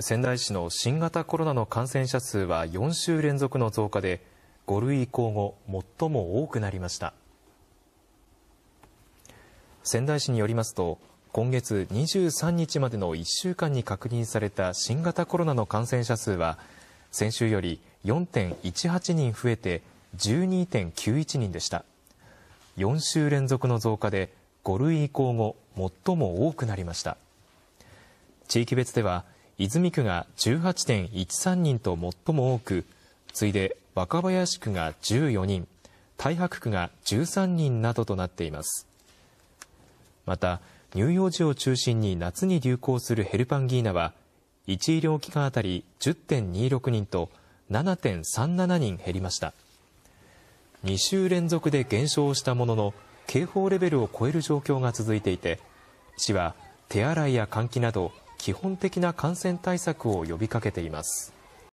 仙台市の新型コロナの感染者数は4週連続の増加で、5類移行後、最も多くなりました。仙台市によりますと、今月23日までの1週間に確認された新型コロナの感染者数は、先週より4.18人増えて12.91人でした。4週連続の増加で5類移行後、最も多くなりました。地域別では、泉区が18.13人と最も多く、次いで若林区が14人、太白区が13人などとなっています。また、乳幼児を中心に夏に流行するヘルパンギーナは、1医療機関あたり10.26人と7.37人減りました。2週連続で減少したものの、警報レベルを超える状況が続いていて、市は手洗いや換気など基本的な感染対策を呼びかけています。